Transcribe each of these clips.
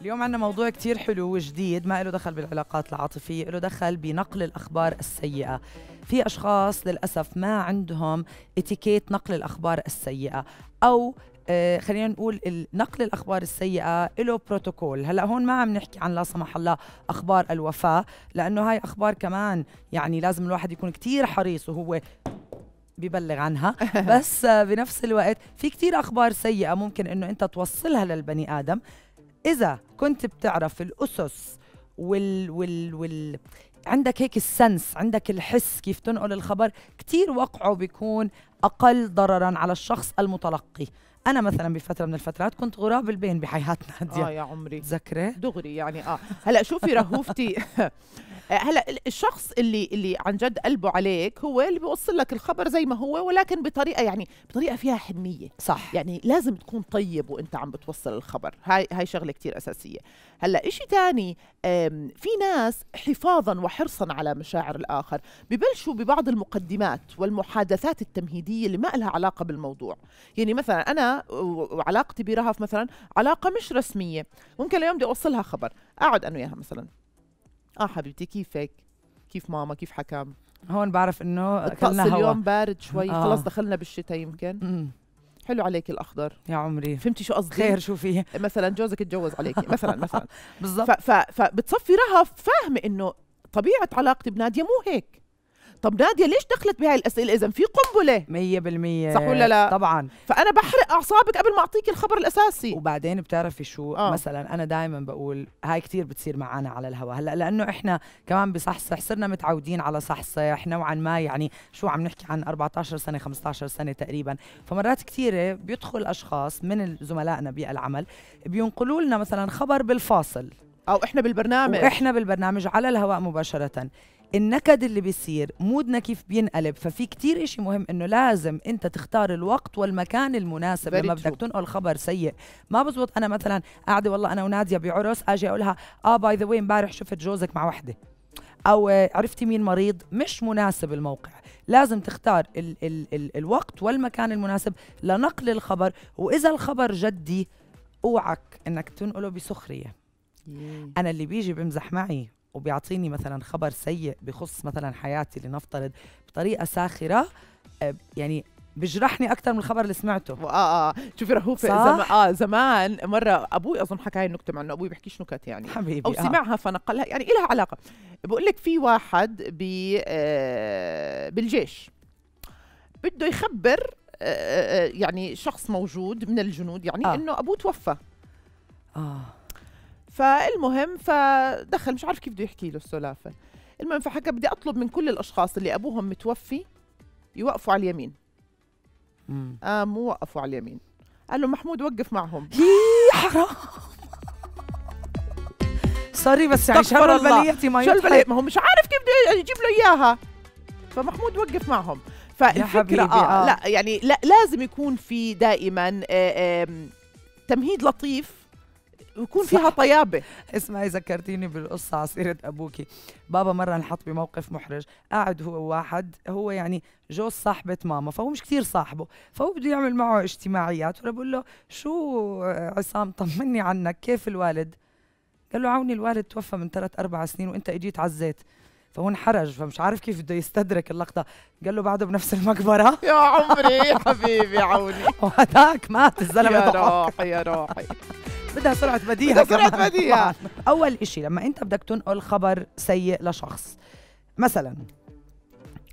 اليوم عندنا موضوع كتير حلو وجديد ما له دخل بالعلاقات العاطفية له دخل بنقل الأخبار السيئة في أشخاص للأسف ما عندهم اتيكيت نقل الأخبار السيئة أو آه، خلينا نقول نقل الاخبار السيئه له بروتوكول هلا هون ما عم نحكي عن لا سمح الله اخبار الوفاه لانه هاي اخبار كمان يعني لازم الواحد يكون كتير حريص وهو ببلغ عنها بس آه، بنفس الوقت في كتير اخبار سيئه ممكن انه انت توصلها للبني ادم اذا كنت بتعرف الاسس وال وال وال عندك هيك السنس عندك الحس كيف تنقل الخبر كتير وقعه بيكون أقل ضررا على الشخص المتلقي أنا مثلا بفترة من الفترات كنت غراب البين بحياتنا آه يا عمري تذكري دغري يعني آه هلأ شوفي رهوفتي هلا الشخص اللي اللي عن جد قلبه عليك هو اللي بيوصل لك الخبر زي ما هو ولكن بطريقه يعني بطريقه فيها حنيه صح يعني لازم تكون طيب وانت عم بتوصل الخبر هاي هاي شغله كتير اساسيه هلا شيء ثاني في ناس حفاظا وحرصا على مشاعر الاخر ببلشوا ببعض المقدمات والمحادثات التمهيديه اللي ما لها علاقه بالموضوع يعني مثلا انا وعلاقتي برهف مثلا علاقه مش رسميه ممكن اليوم بدي اوصلها خبر اقعد انا وياها مثلا اه حبيبتي كيفك كيف ماما كيف حكم هون بعرف انه هوا اليوم بارد شوي آه. خلص دخلنا بالشتاء يمكن م- حلو عليك الاخضر يا عمري فهمتي شو قصدي خير شو فيه مثلا جوزك اتجوز عليك مثلا مثلا بالضبط فبتصفي رهف فاهمه انه طبيعه علاقتي بناديه مو هيك طب ناديه ليش دخلت بهاي الاسئله اذا في قنبله 100% صح ولا لا طبعا فانا بحرق اعصابك قبل ما اعطيك الخبر الاساسي وبعدين بتعرفي شو آه. مثلا انا دائما بقول هاي كثير بتصير معنا على الهواء هلا لانه احنا كمان بصحصح صرنا متعودين على صحصح نوعا ما يعني شو عم نحكي عن 14 سنه 15 سنه تقريبا فمرات كثيره بيدخل اشخاص من زملائنا بالعمل بينقلوا لنا مثلا خبر بالفاصل او احنا بالبرنامج احنا بالبرنامج على الهواء مباشره النكد اللي بيصير مودنا كيف بينقلب ففي كتير إشي مهم إنه لازم أنت تختار الوقت والمكان المناسب لما بدك تنقل خبر سيء ما بزبط أنا مثلا قاعدة والله أنا ونادية بعرس أجي أقولها آه باي ذا واي امبارح شفت جوزك مع وحدة أو آه، عرفتي مين مريض مش مناسب الموقع لازم تختار ال ال ال الوقت والمكان المناسب لنقل الخبر وإذا الخبر جدي أوعك إنك تنقله بسخرية أنا اللي بيجي بمزح معي وبيعطيني مثلا خبر سيء بخص مثلا حياتي لنفترض بطريقه ساخره آه، يعني بجرحني اكثر من الخبر اللي سمعته اه اه, آه. شوفي رهوفه زم... اه زمان مره ابوي اظن حكى هاي النكته مع انه ابوي بيحكيش نكت يعني حبيبي او آه. سمعها فنقلها يعني إلها علاقه بقول لك في واحد ب آه بالجيش بده يخبر آه يعني شخص موجود من الجنود يعني آه. انه ابوه توفى اه فالمهم فدخل مش عارف كيف بده يحكي له السلافه المهم فحكى بدي اطلب من كل الاشخاص اللي ابوهم متوفي يوقفوا على اليمين قام آه وقفوا على اليمين قال له محمود وقف معهم حرام سوري بس يعني شو البلية ما يضحك ما هو مش عارف كيف بده يجيب له اياها فمحمود وقف معهم فالفكرة آه, آه لا يعني لا لازم يكون في دائما آه آه تمهيد لطيف ويكون فيها طيابه اسمعي ذكرتيني بالقصه على سيره ابوكي بابا مره انحط بموقف محرج قاعد هو واحد هو يعني جوز صاحبة ماما فهو مش كثير صاحبه فهو بده يعمل معه اجتماعيات وانا بقول له شو عصام طمني عنك كيف الوالد قال له عوني الوالد توفى من ثلاث أربع سنين وانت اجيت عزيت فهو انحرج فمش عارف كيف بده يستدرك اللقطه قال له بعده بنفس المقبره يا عمري يا حبيبي عوني وهداك مات الزلمه يا روحي يا روحي بدها سرعه بديهه بدها سرعه بديهه اول شيء لما انت بدك تنقل خبر سيء لشخص مثلا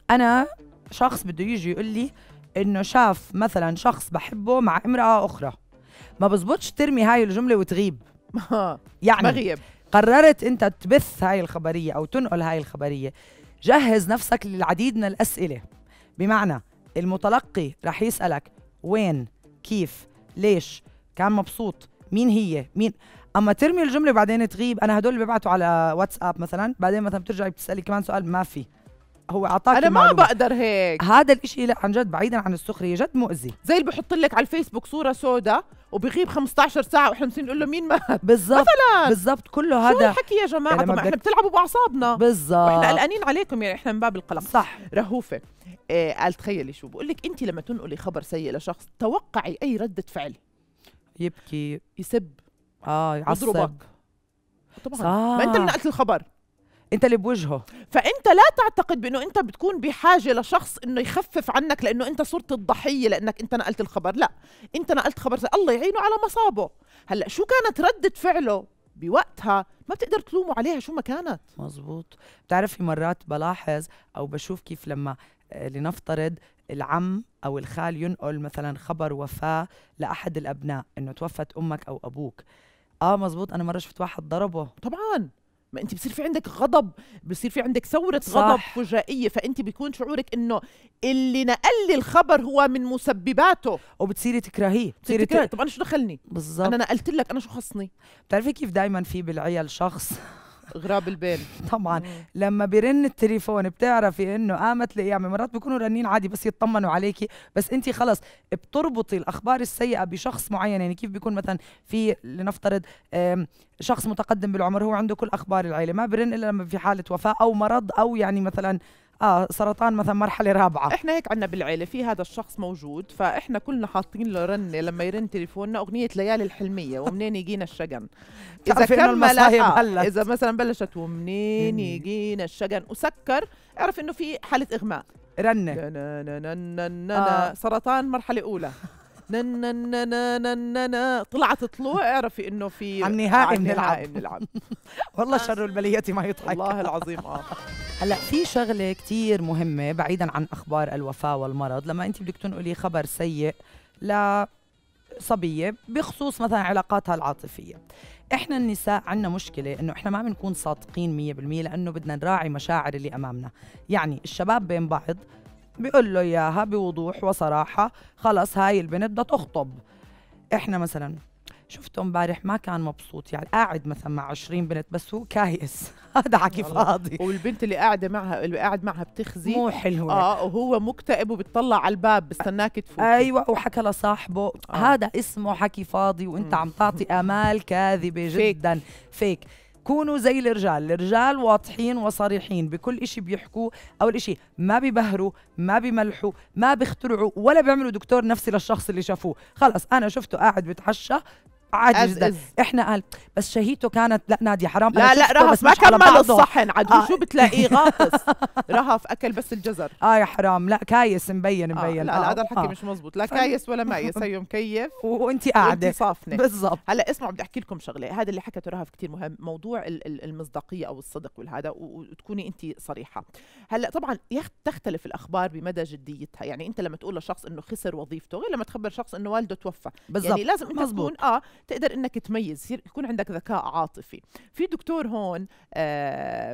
انا شخص بده يجي يقول لي انه شاف مثلا شخص بحبه مع امراه اخرى ما بزبطش ترمي هاي الجمله وتغيب يعني مغيب قررت انت تبث هاي الخبريه او تنقل هاي الخبريه جهز نفسك للعديد من الاسئله بمعنى المتلقي رح يسالك وين كيف ليش كان مبسوط مين هي مين اما ترمي الجمله بعدين تغيب انا هدول اللي ببعتوا على واتساب مثلا بعدين مثلا بترجعي بتسالي كمان سؤال ما في هو اعطاك انا المعلومة. ما بقدر هيك هذا الاشي لا عن جد بعيدا عن السخريه جد مؤذي زي اللي بحط لك على الفيسبوك صوره سوداء وبغيب 15 ساعه واحنا بنصير نقول له مين مات بالضبط مثلا بالضبط كله هذا شو الحكي يا جماعه طبعا بدك... احنا بتلعبوا باعصابنا بالضبط احنا قلقانين عليكم يعني احنا من باب القلق صح رهوفه إيه قال تخيلي شو بقول لك انت لما تنقلي خبر سيء لشخص توقعي اي رده فعل يبكي يسب اه يعصب يضربك طبعا صح. ما انت اللي نقلت الخبر انت اللي بوجهه فانت لا تعتقد بانه انت بتكون بحاجه لشخص انه يخفف عنك لانه انت صرت الضحيه لانك انت نقلت الخبر لا انت نقلت خبر الله يعينه على مصابه هلا شو كانت رده فعله بوقتها ما بتقدر تلومه عليها شو ما كانت مزبوط بتعرفي مرات بلاحظ او بشوف كيف لما آه، لنفترض العم او الخال ينقل مثلا خبر وفاه لاحد الابناء انه توفت امك او ابوك اه مزبوط انا مره شفت واحد ضربه طبعا ما انت بصير في عندك غضب بصير في عندك ثوره صح. غضب فجائيه فانت بيكون شعورك انه اللي نقل لي الخبر هو من مسبباته وبتصيري تكرهيه بتصيري تكرهيه طب انا شو دخلني بالظبط انا نقلت لك انا شو خصني بتعرفي كيف دائما في بالعيال شخص غراب البال طبعا لما بيرن التليفون بتعرفي انه قامت لقيامه مرات بيكونوا رنين عادي بس يطمنوا عليكي بس انت خلص بتربطي الاخبار السيئه بشخص معين يعني كيف بيكون مثلا في لنفترض شخص متقدم بالعمر هو عنده كل اخبار العيله ما برن الا لما في حاله وفاه او مرض او يعني مثلا اه سرطان مثلا مرحله رابعه احنا هيك عندنا بالعيله في هذا الشخص موجود فاحنا كلنا حاطين له رنه لما يرن تليفوننا اغنيه ليالي الحلميه ومنين يجينا الشجن اذا كمل آه اذا مثلا بلشت ومنين يجينا الشجن وسكر اعرف انه في حاله اغماء رنه آه. سرطان مرحله اولى ننننننننا طلعت طلوع اعرفي انه في عن نهائي بنلعب بنلعب والله شر البلية ما يضحك والله العظيم اه هلا في شغله كثير مهمه بعيدا عن اخبار الوفاه والمرض لما انت بدك تنقلي خبر سيء لا صبية بخصوص مثلا علاقاتها العاطفية احنا النساء عندنا مشكلة انه احنا ما بنكون صادقين 100% لانه بدنا نراعي مشاعر اللي امامنا يعني الشباب بين بعض بيقول له اياها بوضوح وصراحه خلص هاي البنت بدها تخطب احنا مثلا شفته امبارح ما كان مبسوط يعني قاعد مثلا مع 20 بنت بس هو كايس هذا حكي فاضي والبنت اللي قاعده معها اللي قاعد معها بتخزي مو حلوه اه وهو مكتئب وبتطلع على الباب بستناك تفوت ايوه وحكى لصاحبه آه. هذا اسمه حكي فاضي وانت عم تعطي امال كاذبه جدا فيك, فيك. كونوا زي الرجال الرجال واضحين وصريحين بكل إشي بيحكوه أول إشي ما بيبهروا ما بيملحوا ما بيخترعوا ولا بيعملوا دكتور نفسي للشخص اللي شافوه خلص أنا شفته قاعد بتعشى عادي جدا احنا قال بس شهيته كانت لا نادي حرام لا لا رهف ما كمل الصحن عاد آه. شو بتلاقيه غاطس رهف اكل بس الجزر اه يا حرام لا كايس مبين آه، مبين آه لا, لا هذا آه. الحكي آه. مش مزبوط لا كايس ولا مايس هيو أيوة، مكيف وانت قاعده صافنه بالضبط هلا اسمعوا بدي احكي لكم شغله هذا اللي حكته رهف كثير مهم موضوع المصداقيه او الصدق والهذا وتكوني انت صريحه هلا طبعا تختلف الاخبار بمدى جديتها يعني انت لما تقول لشخص انه خسر وظيفته غير لما تخبر شخص انه والده توفى يعني لازم انت تكون اه تقدر انك تميز يكون عندك ذكاء عاطفي في دكتور هون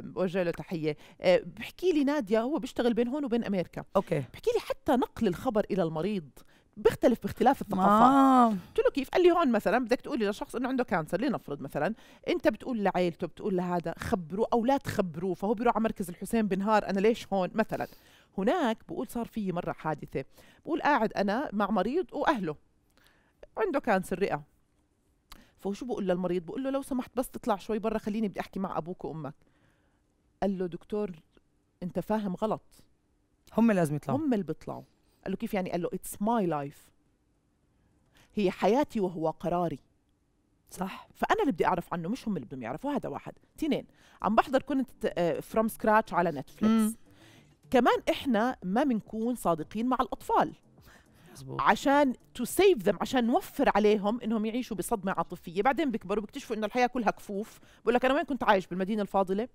بوجه آه، له تحيه آه، بحكي لي ناديه هو بيشتغل بين هون وبين امريكا اوكي بحكي لي حتى نقل الخبر الى المريض بيختلف باختلاف الثقافات آه. قلت له كيف قال لي هون مثلا بدك تقولي لشخص انه عنده كانسر لنفرض مثلا انت بتقول لعائلته بتقول لهذا خبروه او لا تخبروه فهو بيروح على مركز الحسين بنهار انا ليش هون مثلا هناك بقول صار في مره حادثه بقول قاعد انا مع مريض واهله عنده كانسر رئه فشو بقول للمريض بقول له لو سمحت بس تطلع شوي برا خليني بدي احكي مع ابوك وامك قال له دكتور انت فاهم غلط هم لازم يطلعوا هم اللي بيطلعوا قال له كيف يعني قال له اتس ماي لايف هي حياتي وهو قراري صح فانا اللي بدي اعرف عنه مش هم اللي بدهم يعرفوا هذا واحد اثنين عم بحضر كنت فروم آه، سكراتش على نتفليكس كمان احنا ما بنكون صادقين مع الاطفال مزبوط. عشان تو سيف ذم عشان نوفر عليهم انهم يعيشوا بصدمه عاطفيه بعدين بيكبروا بيكتشفوا انه الحياه كلها كفوف بقول لك انا وين كنت عايش بالمدينه الفاضله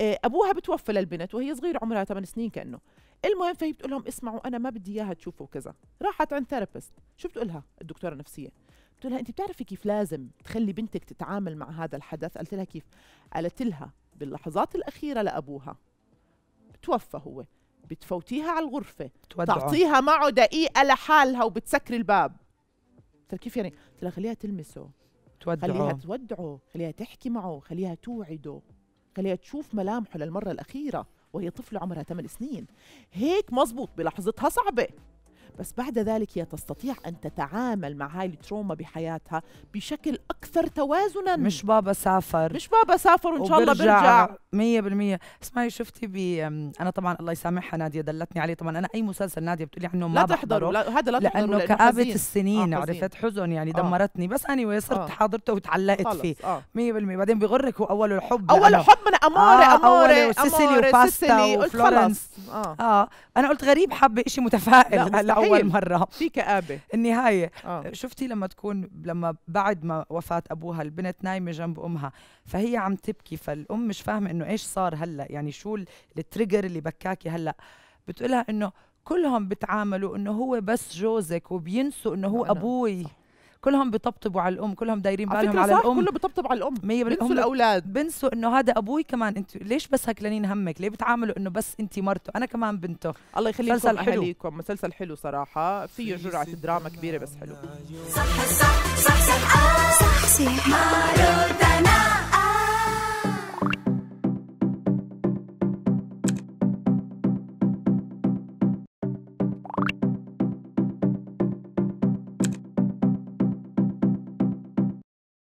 آه، ابوها بتوفى للبنت وهي صغيره عمرها 8 سنين كانه المهم فهي بتقول لهم اسمعوا انا ما بدي اياها تشوفوا كذا راحت عند ثيرابيست شو بتقول لها الدكتوره النفسيه قلت لها انت بتعرفي كيف لازم تخلي بنتك تتعامل مع هذا الحدث قلت لها كيف قالت لها باللحظات الاخيره لابوها توفى هو بتفوتيها على الغرفة تودعه. تعطيها معه دقيقة لحالها وبتسكري الباب قلت كيف يعني؟ قلت لها خليها تلمسه تودعه خليها تودعه خليها تحكي معه خليها توعده خليها تشوف ملامحه للمرة الأخيرة وهي طفلة عمرها 8 سنين هيك مزبوط بلحظتها صعبة بس بعد ذلك هي تستطيع أن تتعامل مع هاي التروما بحياتها بشكل أكثر توازنا مش بابا سافر مش بابا سافر وإن شاء الله برجع مية بالمية اسمعي شفتي بي أنا طبعا الله يسامحها نادية دلتني عليه طبعا أنا أي مسلسل نادية بتقولي عنه ما لا تحضروا لا هذا لا تحضروا لأنه, كآبة آه، السنين آه عرفت حزن يعني آه. دمرتني بس أني صرت آه. حاضرته وتعلقت فيه آه. بالمية بعدين بغرك هو أول الحب أول حب من أمارة آه أمارة وسيسيلي وباستا وفلورنس آه. آه أنا قلت غريب حابة إشي متفائل هلا اول مره في كابه النهايه آه. شفتي لما تكون لما بعد ما وفاه ابوها البنت نايمه جنب امها فهي عم تبكي فالام مش فاهمه انه ايش صار هلا يعني شو التريجر اللي بكاكي هلا بتقولها انه كلهم بتعاملوا انه هو بس جوزك وبينسوا انه هو ابوي صح. كلهم بيطبطبوا على الام كلهم دايرين بالهم على, على الام كله بيطبطب على الام مية بنسوا الاولاد بنسوا انه هذا ابوي كمان انت ليش بس هكلانين همك ليه بتعاملوا انه بس انت مرته انا كمان بنته الله يخليكم مسلسل حلو مسلسل حلو صراحه فيه جرعه دراما كبيره بس حلو صح صح صح صح صح صح صح